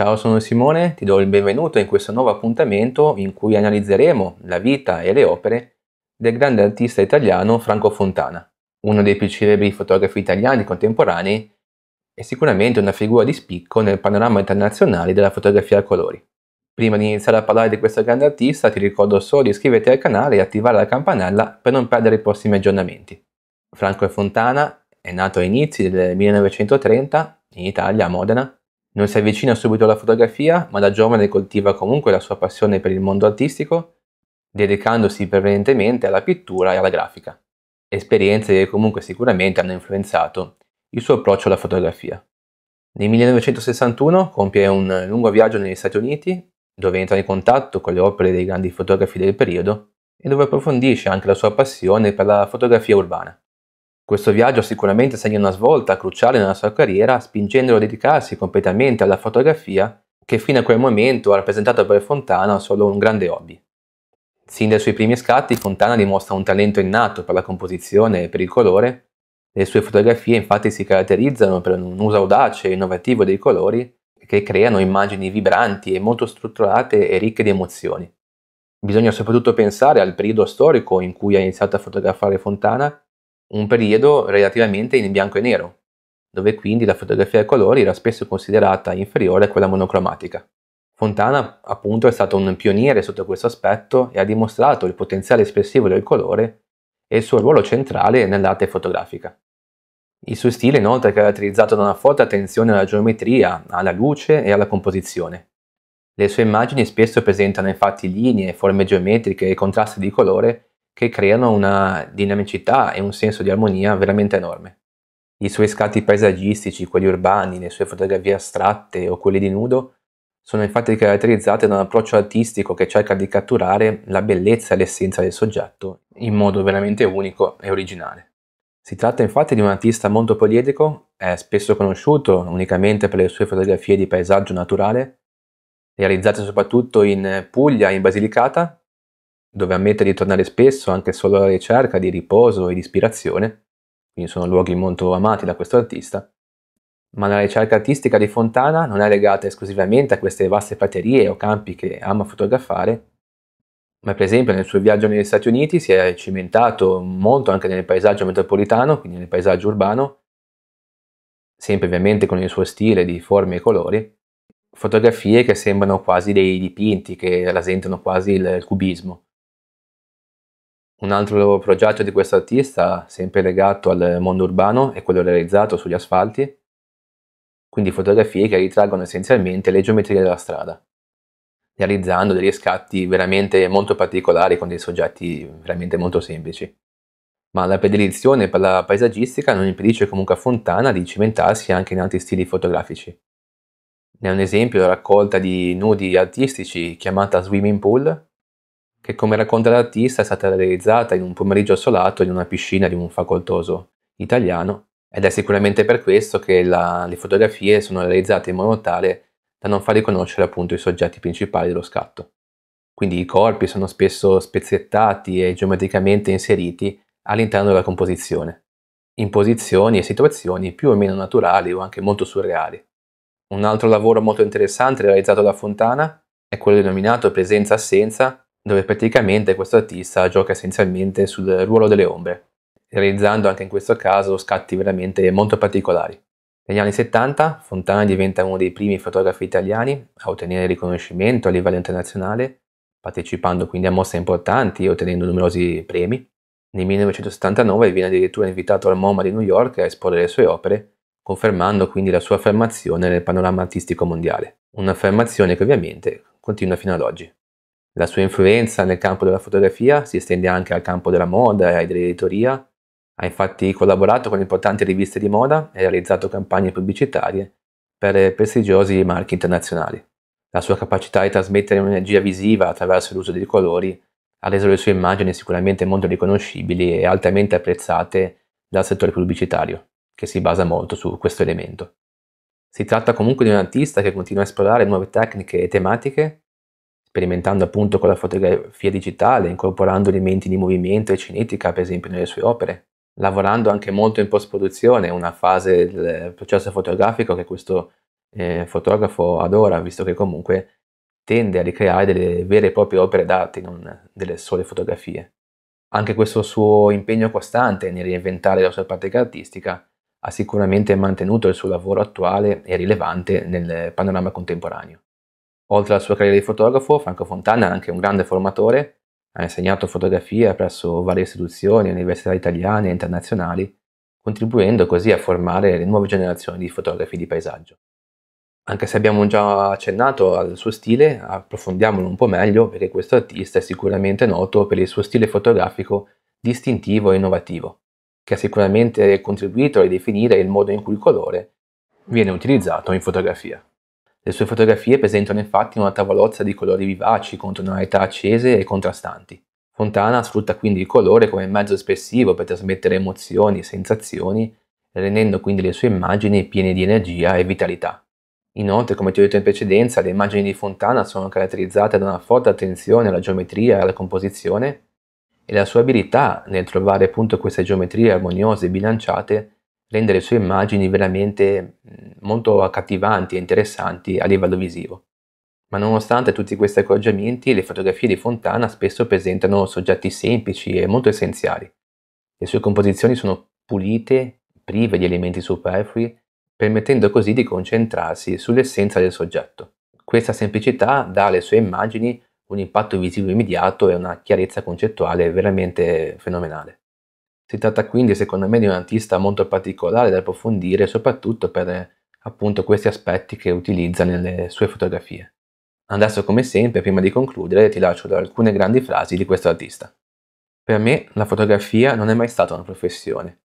Ciao, sono Simone, ti do il benvenuto in questo nuovo appuntamento in cui analizzeremo la vita e le opere del grande artista italiano Franco Fontana, uno dei più celebri fotografi italiani contemporanei e sicuramente una figura di spicco nel panorama internazionale della fotografia a colori. Prima di iniziare a parlare di questo grande artista ti ricordo solo di iscriverti al canale e attivare la campanella per non perdere i prossimi aggiornamenti. Franco Fontana è nato a inizi del 1930 in Italia, a Modena, non si avvicina subito alla fotografia, ma da giovane coltiva comunque la sua passione per il mondo artistico, dedicandosi prevalentemente alla pittura e alla grafica, esperienze che comunque sicuramente hanno influenzato il suo approccio alla fotografia. Nel 1961 compie un lungo viaggio negli Stati Uniti, dove entra in contatto con le opere dei grandi fotografi del periodo e dove approfondisce anche la sua passione per la fotografia urbana. Questo viaggio sicuramente segna una svolta cruciale nella sua carriera, spingendolo a dedicarsi completamente alla fotografia, che fino a quel momento ha rappresentato per Fontana solo un grande hobby. Sin dai suoi primi scatti, Fontana dimostra un talento innato per la composizione e per il colore. Le sue fotografie infatti si caratterizzano per un uso audace e innovativo dei colori, che creano immagini vibranti e molto strutturate e ricche di emozioni. Bisogna soprattutto pensare al periodo storico in cui ha iniziato a fotografare Fontana un periodo relativamente in bianco e nero, dove quindi la fotografia a colori era spesso considerata inferiore a quella monocromatica. Fontana appunto è stato un pioniere sotto questo aspetto e ha dimostrato il potenziale espressivo del colore e il suo ruolo centrale nell'arte fotografica. Il suo stile inoltre è caratterizzato da una forte attenzione alla geometria, alla luce e alla composizione. Le sue immagini spesso presentano infatti linee, forme geometriche e contrasti di colore che creano una dinamicità e un senso di armonia veramente enorme. I suoi scatti paesaggistici, quelli urbani, le sue fotografie astratte o quelli di nudo, sono infatti caratterizzate da un approccio artistico che cerca di catturare la bellezza e l'essenza del soggetto in modo veramente unico e originale. Si tratta infatti di un artista molto poliedrico, è spesso conosciuto unicamente per le sue fotografie di paesaggio naturale, realizzate soprattutto in Puglia e in Basilicata, dove ammette di tornare spesso anche solo alla ricerca di riposo e di ispirazione, quindi sono luoghi molto amati da questo artista, ma la ricerca artistica di Fontana non è legata esclusivamente a queste vaste praterie o campi che ama fotografare, ma per esempio nel suo viaggio negli Stati Uniti si è cimentato molto anche nel paesaggio metropolitano, quindi nel paesaggio urbano, sempre ovviamente con il suo stile di forme e colori, fotografie che sembrano quasi dei dipinti, che rasentano quasi il cubismo. Un altro progetto di questo artista, sempre legato al mondo urbano, è quello realizzato sugli asfalti, quindi fotografie che ritraggono essenzialmente le geometrie della strada, realizzando degli scatti veramente molto particolari con dei soggetti veramente molto semplici. Ma la predilezione per la paesaggistica non impedisce comunque a Fontana di cimentarsi anche in altri stili fotografici. Ne è un esempio la raccolta di nudi artistici chiamata Swimming Pool, che come racconta l'artista è stata realizzata in un pomeriggio assolato in una piscina di un facoltoso italiano ed è sicuramente per questo che la, le fotografie sono realizzate in modo tale da non far riconoscere appunto i soggetti principali dello scatto. Quindi i corpi sono spesso spezzettati e geometricamente inseriti all'interno della composizione, in posizioni e situazioni più o meno naturali o anche molto surreali. Un altro lavoro molto interessante realizzato da Fontana è quello denominato Presenza-assenza, dove praticamente questo artista gioca essenzialmente sul ruolo delle ombre, realizzando anche in questo caso scatti veramente molto particolari. Negli anni 70 Fontana diventa uno dei primi fotografi italiani a ottenere riconoscimento a livello internazionale, partecipando quindi a mostre importanti e ottenendo numerosi premi. Nel 1979 viene addirittura invitato al MoMA di New York a esporre le sue opere, confermando quindi la sua affermazione nel panorama artistico mondiale. Un'affermazione che ovviamente continua fino ad oggi. La sua influenza nel campo della fotografia si estende anche al campo della moda e dell'editoria. Ha infatti collaborato con importanti riviste di moda e realizzato campagne pubblicitarie per prestigiosi marchi internazionali. La sua capacità di trasmettere un'energia visiva attraverso l'uso dei colori ha reso le sue immagini sicuramente molto riconoscibili e altamente apprezzate dal settore pubblicitario, che si basa molto su questo elemento. Si tratta comunque di un artista che continua a esplorare nuove tecniche e tematiche sperimentando appunto con la fotografia digitale, incorporando elementi di movimento e cinetica, per esempio, nelle sue opere, lavorando anche molto in post-produzione, una fase del processo fotografico che questo eh, fotografo adora, visto che comunque tende a ricreare delle vere e proprie opere d'arte, non delle sole fotografie. Anche questo suo impegno costante nel reinventare la sua pratica artistica ha sicuramente mantenuto il suo lavoro attuale e rilevante nel panorama contemporaneo. Oltre alla sua carriera di fotografo, Franco Fontana è anche un grande formatore, ha insegnato fotografia presso varie istituzioni, università italiane e internazionali, contribuendo così a formare le nuove generazioni di fotografi di paesaggio. Anche se abbiamo già accennato al suo stile, approfondiamolo un po' meglio perché questo artista è sicuramente noto per il suo stile fotografico distintivo e innovativo, che ha sicuramente contribuito a ridefinire il modo in cui il colore viene utilizzato in fotografia. Le sue fotografie presentano infatti una tavolozza di colori vivaci con tonalità accese e contrastanti. Fontana sfrutta quindi il colore come mezzo espressivo per trasmettere emozioni e sensazioni, rendendo quindi le sue immagini piene di energia e vitalità. Inoltre, come ti ho detto in precedenza, le immagini di Fontana sono caratterizzate da una forte attenzione alla geometria e alla composizione, e la sua abilità nel trovare appunto queste geometrie armoniose e bilanciate rende le sue immagini veramente mm, molto accattivanti e interessanti a livello visivo. Ma nonostante tutti questi accorgimenti, le fotografie di Fontana spesso presentano soggetti semplici e molto essenziali. Le sue composizioni sono pulite, prive di elementi superflui, permettendo così di concentrarsi sull'essenza del soggetto. Questa semplicità dà alle sue immagini un impatto visivo immediato e una chiarezza concettuale veramente fenomenale. Si tratta quindi secondo me di un artista molto particolare da approfondire soprattutto per appunto questi aspetti che utilizza nelle sue fotografie. Adesso come sempre, prima di concludere, ti lascio da alcune grandi frasi di questo artista. Per me la fotografia non è mai stata una professione,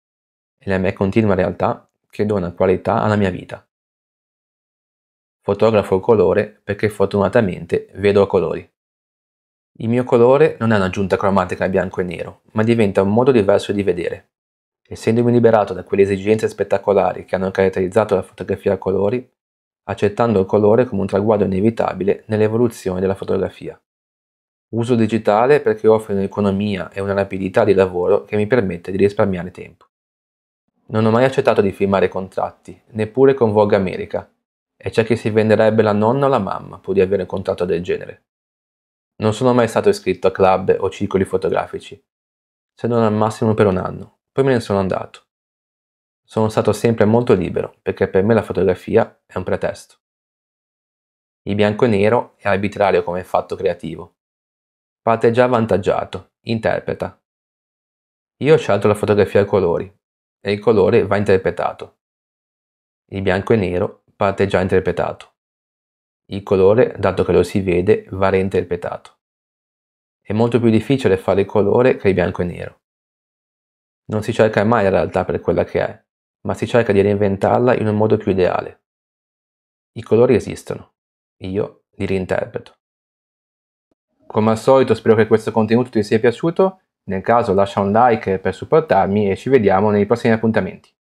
e la mia continua realtà che dona qualità alla mia vita. Fotografo colore perché fortunatamente vedo colori. Il mio colore non è un'aggiunta cromatica a bianco e nero, ma diventa un modo diverso di vedere. Essendomi liberato da quelle esigenze spettacolari che hanno caratterizzato la fotografia a colori, accettando il colore come un traguardo inevitabile nell'evoluzione della fotografia. Uso digitale perché offre un'economia e una rapidità di lavoro che mi permette di risparmiare tempo. Non ho mai accettato di firmare contratti, neppure con Vogue America, e c'è chi si venderebbe la nonna o la mamma pur di avere un contratto del genere. Non sono mai stato iscritto a club o circoli fotografici, se non al massimo per un anno, poi me ne sono andato. Sono stato sempre molto libero, perché per me la fotografia è un pretesto. Il bianco e nero è arbitrario come fatto creativo. Parte già avvantaggiato, interpreta. Io ho scelto la fotografia a colori, e il colore va interpretato. Il bianco e nero parte già interpretato. Il colore, dato che lo si vede, va reinterpretato. È molto più difficile fare il colore che il bianco e nero. Non si cerca mai la realtà per quella che è, ma si cerca di reinventarla in un modo più ideale. I colori esistono, io li reinterpreto. Come al solito spero che questo contenuto ti sia piaciuto, nel caso lascia un like per supportarmi e ci vediamo nei prossimi appuntamenti.